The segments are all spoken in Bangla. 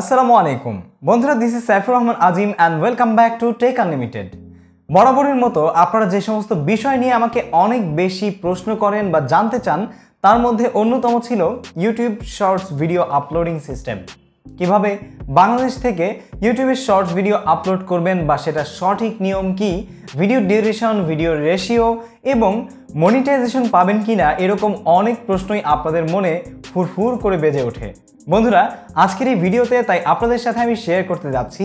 আসসালামু আলাইকুম বন্ধুরা this is Saifur Rahman Azim and welcome back to Tech Unlimited বরাবরের মতো আপনারা যে সমস্ত বিষয় নিয়ে আমাকে অনেক বেশি প্রশ্ন করেন বা জানতে চান তার মধ্যে অন্যতম ছিল YouTube shorts video uploading system কিভাবে বাংলাদেশ থেকে ইউটিউবের শর্টস ভিডিও আপলোড করবেন বা সেটা সঠিক নিয়ম কি ভিডিও ডিউরেশন ভিডিও রেশিও এবং মনিটাইজেশন পাবেন কি না এরকম অনেক প্রশ্নই আপনাদের মনে ফুরফুর করে বেজে ওঠে বন্ধুরা আজকের এই ভিডিওতে তাই আপনাদের সাথে আমি শেয়ার করতে যাচ্ছি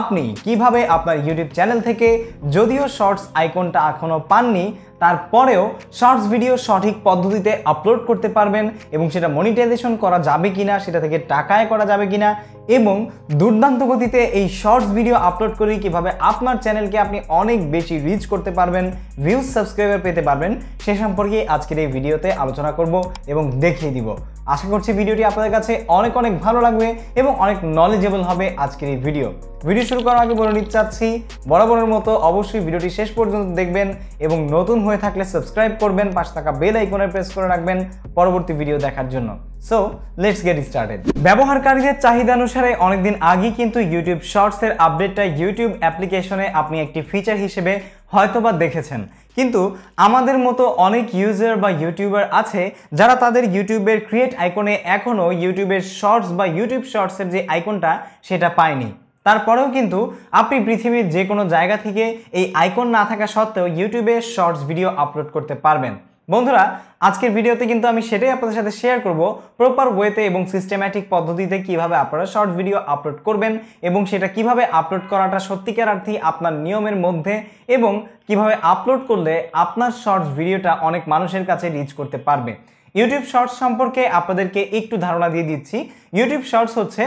আপনি কিভাবে আপনার ইউটিউব চ্যানেল থেকে যদিও শর্টস আইকনটা এখনও পাননি তারপরেও শর্টস ভিডিও সঠিক পদ্ধতিতে আপলোড করতে পারবেন এবং সেটা মনিটাইজেশন করা যাবে কি না সেটা থেকে টাকায় করা যাবে কি না এবং দুর্দান্ত গতিতে এই শর্টস ভিডিও আপলোড করে কিভাবে আপনার চ্যানেলকে আপনি অনেক বেশি রিচ করতে পারবেন ভিউজ সাবস্ক্রাইবার পেতে পারবেন সে সম্পর্কে আজকের এই ভিডিওতে আলোচনা করব এবং দেখিয়ে দিব আশা করছি ভিডিওটি আপনাদের কাছে অনেক অনেক ভালো লাগবে এবং অনেক নলেজেবল হবে আজকের এই ভিডিও ভিডিও শুরু করার আগে বলে নিতে চাচ্ছি বরাবরের মতো অবশ্যই ভিডিওটি শেষ পর্যন্ত দেখবেন এবং নতুন হয়ে থাকলে সাবস্ক্রাইব করবেন পাশে থাকা বেল আইকনে প্রেস করে রাখবেন পরবর্তী ভিডিও দেখার জন্য সো লেটস গেট স্টার্টেড ব্যবহারকারীদের চাহিদা অনুসারে অনেকদিন আগেই কিন্তু ইউটিউব শর্টসের আপডেটটা ইউটিউব অ্যাপ্লিকেশনে আপনি একটি ফিচার হিসেবে হয়তোবা দেখেছেন কিন্তু আমাদের মতো অনেক ইউজার বা ইউটিউবার আছে যারা তাদের ইউটিউবের ক্রিয়েট আইকনে এখনও ইউটিউবের শর্টস বা ইউটিউব শর্টসের যে আইকনটা সেটা পায়নি তারপরেও কিন্তু আপনি পৃথিবীর যে কোনো জায়গা থেকে এই আইকন না থাকা সত্ত্বেও ইউটিউবে শর্টস ভিডিও আপলোড করতে পারবেন বন্ধুরা আজকের ভিডিওতে কিন্তু আমি সেটাই আপনাদের সাথে শেয়ার করব প্রপার ওয়েতে এবং সিস্টেম্যাটিক পদ্ধতিতে কিভাবে আপনারা শর্ট ভিডিও আপলোড করবেন এবং সেটা কিভাবে আপলোড করাটা সত্যিকার অর্থে আপনার নিয়মের মধ্যে এবং কিভাবে আপলোড করলে আপনার শর্টস ভিডিওটা অনেক মানুষের কাছে রিচ করতে পারবে ইউটিউব শর্টস সম্পর্কে আপনাদেরকে একটু ধারণা দিয়ে দিচ্ছি ইউটিউব শর্টস হচ্ছে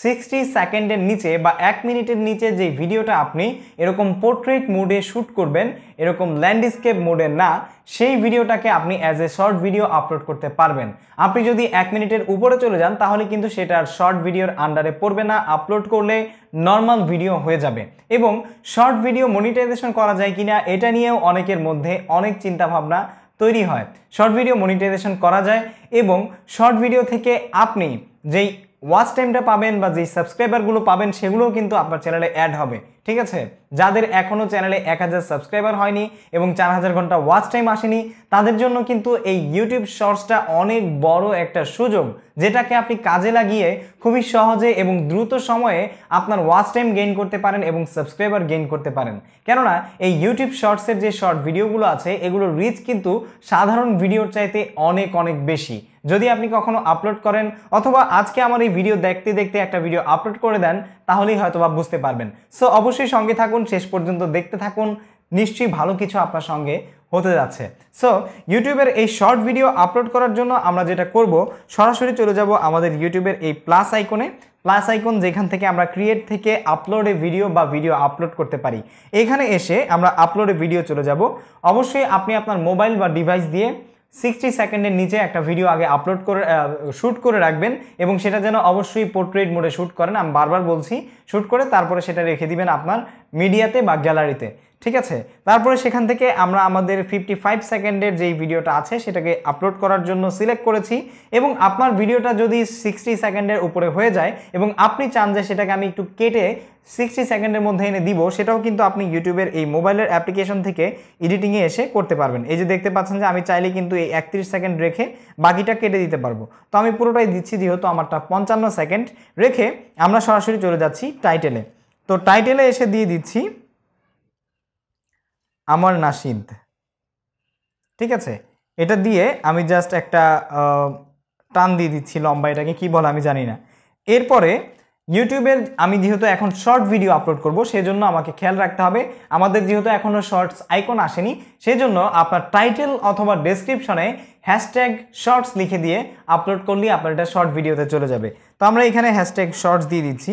সিক্সটি সেকেন্ডের নিচে বা এক মিনিটের নিচে যে ভিডিওটা আপনি এরকম পোর্ট্রেট মোডে শ্যুট করবেন এরকম ল্যান্ডস্কেপ মোডে না সেই ভিডিওটাকে আপনি as a short video upload করতে পারবেন আপনি যদি এক মিনিটের উপরে চলে যান তাহলে কিন্তু সেটা আর শর্ট ভিডিওর আন্ডারে পড়বে না আপলোড করলে নর্মাল ভিডিও হয়ে যাবে এবং শর্ট ভিডিও মনিটাইজেশন করা যায় কিনা এটা নিয়েও অনেকের মধ্যে অনেক চিন্তাভাবনা তৈরি হয় শর্ট ভিডিও মনিটাইজেশন করা যায় এবং শর্ট ভিডিও থেকে আপনি যেই ওয়াচ টাইমটা পাবেন বা যে সাবস্ক্রাইবারগুলো পাবেন সেগুলোও কিন্তু আপনার চ্যানেলে অ্যাড হবে ঠিক আছে যাদের এখনও চ্যানেলে এক হাজার সাবস্ক্রাইবার হয়নি এবং চার হাজার ঘন্টা ওয়াচ টাইম আসেনি তাদের জন্য কিন্তু এই ইউটিউব শর্টসটা অনেক বড় একটা সুযোগ যেটাকে আপনি কাজে লাগিয়ে খুবই সহজে এবং দ্রুত সময়ে আপনার ওয়াচ টাইম গেইন করতে পারেন এবং সাবস্ক্রাইবার গেইন করতে পারেন কেননা এই ইউটিউব শর্টসের যে শর্ট ভিডিওগুলো আছে এগুলোর রিচ কিন্তু সাধারণ ভিডিওর চাইতে অনেক অনেক বেশি যদি আপনি কখনো আপলোড করেন অথবা আজকে আমার এই ভিডিও দেখতে দেখতে একটা ভিডিও আপলোড করে দেন তাহলেই হয়তো বা বুঝতে পারবেন সো অবশ্যই সঙ্গে থাকুন শেষ পর্যন্ত দেখতে থাকুন নিশ্চয়ই ভালো কিছু আপনার সঙ্গে হতে যাচ্ছে সো ইউটিউবের এই শর্ট ভিডিও আপলোড করার জন্য আমরা যেটা করব সরাসরি চলে যাব আমাদের ইউটিউবের এই প্লাস আইকনে প্লাস আইকন যেখান থেকে আমরা ক্রিয়েট থেকে আপলোডে ভিডিও বা ভিডিও আপলোড করতে পারি এখানে এসে আমরা আপলোডে ভিডিও চলে যাব অবশ্যই আপনি আপনার মোবাইল বা ডিভাইস দিয়ে সিক্সটি সেকেন্ডের নিচে একটা ভিডিও আগে আপলোড করে শ্যুট করে রাখবেন এবং সেটা যেন অবশ্যই পোর্ট্রেট মোডে শ্যুট করেন আমি বারবার বলছি শ্যুট করে তারপরে সেটা রেখে দিবেন আপনার মিডিয়াতে বা গ্যালারিতে ঠিক আছে তারপরে সেখান থেকে আমরা আমাদের ফিফটি ফাইভ সেকেন্ডের যেই ভিডিওটা আছে সেটাকে আপলোড করার জন্য সিলেক্ট করেছি এবং আপনার ভিডিওটা যদি সিক্সটি সেকেন্ডের উপরে হয়ে যায় এবং আপনি চান যে সেটাকে আমি একটু কেটে সিক্সটি সেকেন্ডের মধ্যে এনে দিব সেটাও কিন্তু আপনি ইউটিউবের এই মোবাইলের অ্যাপ্লিকেশন থেকে এডিটিংয়ে এসে করতে পারবেন এই যে দেখতে পাচ্ছেন যে আমি চাইলে কিন্তু এই একত্রিশ সেকেন্ড রেখে বাকিটা কেটে দিতে পারবো তো আমি পুরোটাই দিচ্ছি যেহেতু আমারটা পঞ্চান্ন সেকেন্ড রেখে আমরা সরাসরি চলে যাচ্ছি টাইটেলে তো টাইটেলে এসে দিয়ে দিচ্ছি আমার নাসিদ ঠিক আছে এটা দিয়ে আমি জাস্ট একটা টান দিয়ে দিচ্ছি লম্বা এটাকে কী বলে আমি জানি না এরপরে ইউটিউবের আমি যেহেতু এখন শর্ট ভিডিও আপলোড করব সেজন্য আমাকে খেয়াল রাখতে হবে আমাদের যেহেতু এখনও শর্টস আইকন আসেনি সেজন্য আপনার টাইটেল অথবা ডেসক্রিপশনে হ্যাশট্যাগ শর্টস লিখে দিয়ে আপলোড করলে আপনার এটা শর্ট ভিডিওতে চলে যাবে তো আমরা এখানে হ্যাশট্যাগ শর্টস দিয়ে দিচ্ছি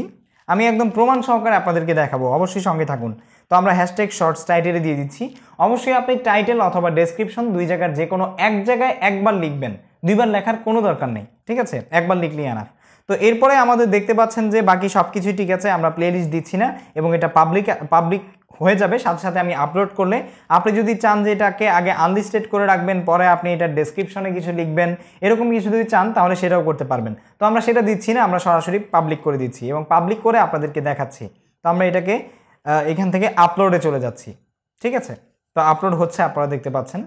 আমি একদম প্রমাণ সহকারে আপনাদেরকে দেখাবো অবশ্যই সঙ্গে থাকুন তো আমরা হ্যাশট্যাগ শর্টস টাইটেলে দিয়ে দিচ্ছি অবশ্যই আপনি টাইটেল অথবা ডেসক্রিপশন দুই জায়গার যে কোনো এক জায়গায় একবার লিখবেন দুইবার লেখার কোনো দরকার নেই ঠিক আছে একবার লিখলেই আনার তো এরপরে আমাদের দেখতে পাচ্ছেন যে বাকি সব কিছুই ঠিক আছে আমরা প্লেলিস্ট দিচ্ছি না এবং এটা পাবলিক পাবলিক হয়ে যাবে সাথে সাথে আমি আপলোড করলে আপনি যদি চান যে এটাকে আগে আনলিস্টেড করে রাখবেন পরে আপনি এটা ডেসক্রিপশনে কিছু লিখবেন এরকম কিছু যদি চান তাহলে সেটাও করতে পারবেন তো আমরা সেটা দিচ্ছি না আমরা সরাসরি পাবলিক করে দিচ্ছি এবং পাবলিক করে আপনাদেরকে দেখাচ্ছি তো আমরা এটাকে এখান থেকে আপলোডে চলে যাচ্ছি ঠিক আছে তো আপলোড হচ্ছে আপনারা দেখতে পাচ্ছেন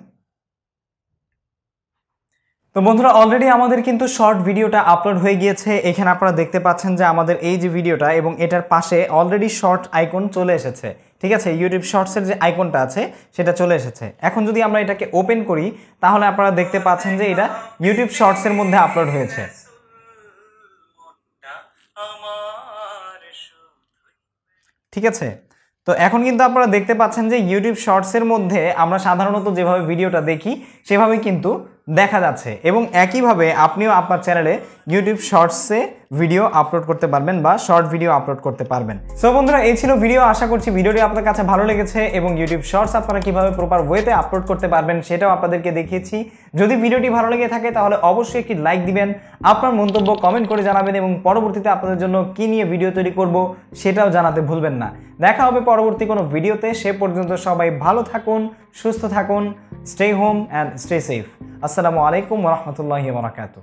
তো বন্ধুরা অলরেডি আমাদের কিন্তু শর্ট ভিডিওটা আপলোড হয়ে গিয়েছে এখানে আপনারা দেখতে পাচ্ছেন যে আমাদের এই যে ভিডিওটা এবং এটার পাশে অলরেডি শর্ট আইকন চলে এসেছে ঠিক আছে ইউটিউব শর্টসের যে আইকনটা আছে সেটা চলে এসেছে এখন যদি আমরা এটাকে ওপেন করি তাহলে আপনারা দেখতে পাচ্ছেন যে এটা ইউটিউব শর্টসের মধ্যে আপলোড হয়েছে ঠিক আছে তো এখন কিন্তু আপনারা দেখতে পাচ্ছেন যে ইউটিউব শর্টসের মধ্যে আমরা সাধারণত যেভাবে ভিডিওটা দেখি সেভাবে কিন্তু দেখা যাচ্ছে এবং একইভাবে আপনিও আপনার চ্যানেলে ইউটিউব শর্টসে ভিডিও আপলোড করতে পারবেন বা শর্ট ভিডিও আপলোড করতে পারবেন সো বন্ধুরা এই ছিল ভিডিও আশা করছি ভিডিওটি আপনার কাছে ভালো লেগেছে এবং ইউটিউব শর্টস আপনারা কীভাবে প্রপার ওয়েতে আপলোড করতে পারবেন সেটাও আপনাদেরকে দেখিয়েছি যদি ভিডিওটি ভালো লেগে থাকে তাহলে অবশ্যই একটি লাইক দিবেন আপনার মন্তব্য কমেন্ট করে জানাবেন এবং পরবর্তীতে আপনাদের জন্য কী নিয়ে ভিডিও তৈরি করব সেটাও জানাতে ভুলবেন না দেখা হবে পরবর্তী কোনো ভিডিওতে সে পর্যন্ত সবাই ভালো থাকুন সুস্থ থাকুন stay home and stay safe আসসালামু আলাইকুম রহমতুল্লাহি বরাকাতু